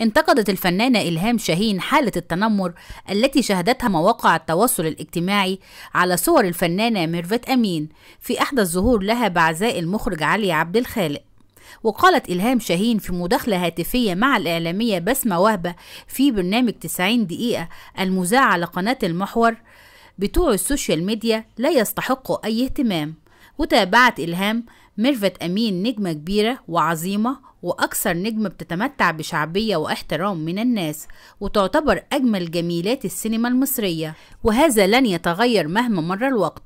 انتقدت الفنانة إلهام شاهين حالة التنمر التي شهدتها مواقع التواصل الاجتماعي على صور الفنانة ميرفت أمين في أحدى الظهور لها بعزاء المخرج علي عبد الخالق وقالت إلهام شاهين في مداخلة هاتفية مع الإعلامية بسمة وهبة في برنامج 90 دقيقة المذاع على قناة المحور بتوع السوشيال ميديا لا يستحقوا أي اهتمام وتابعت إلهام ميرفت أمين نجمة كبيرة وعظيمة وأكثر نجمة بتتمتع بشعبية واحترام من الناس وتعتبر أجمل جميلات السينما المصرية وهذا لن يتغير مهما مر الوقت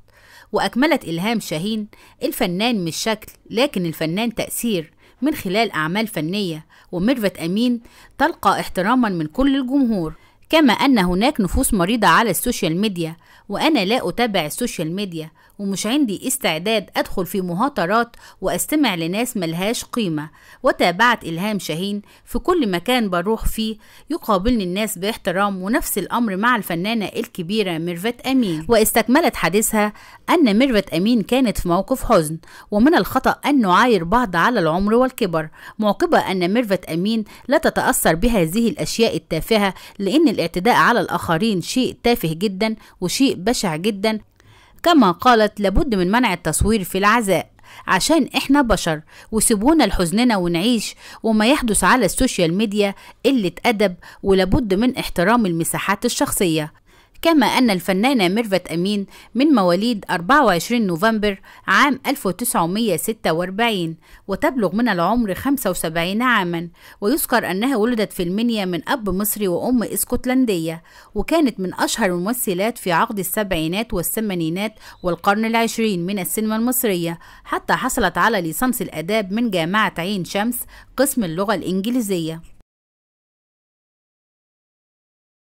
وأكملت إلهام شاهين الفنان مش شكل لكن الفنان تأثير من خلال أعمال فنية وميرفت أمين تلقى احتراما من كل الجمهور كما أن هناك نفوس مريضة على السوشيال ميديا وأنا لا أتابع السوشيال ميديا ومش عندي استعداد أدخل في مهاترات وأستمع لناس ملهاش قيمة وتابعت إلهام شاهين في كل مكان بروح فيه يقابلني الناس باحترام ونفس الأمر مع الفنانة الكبيرة ميرفت أمين واستكملت حديثها أن ميرفت أمين كانت في موقف حزن ومن الخطأ أن نعاير بعض على العمر والكبر معقبة أن ميرفت أمين لا تتأثر بهذه الأشياء التافهة لأن الاعتداء على الآخرين شيء تافه جدا وشيء بشع جدا كما قالت لابد من منع التصوير في العزاء عشان احنا بشر وسيبونا لحزننا ونعيش وما يحدث على السوشيال ميديا قلة أدب ولابد من احترام المساحات الشخصية كما أن الفنانة ميرفت أمين من مواليد 24 نوفمبر عام 1946 وتبلغ من العمر 75 عاما ويذكر أنها ولدت في المنيا من أب مصري وأم اسكتلندية وكانت من أشهر الممثلات في عقد السبعينات والثمانينات والقرن العشرين من السينما المصرية حتى حصلت على ليسانس الآداب من جامعة عين شمس قسم اللغة الإنجليزية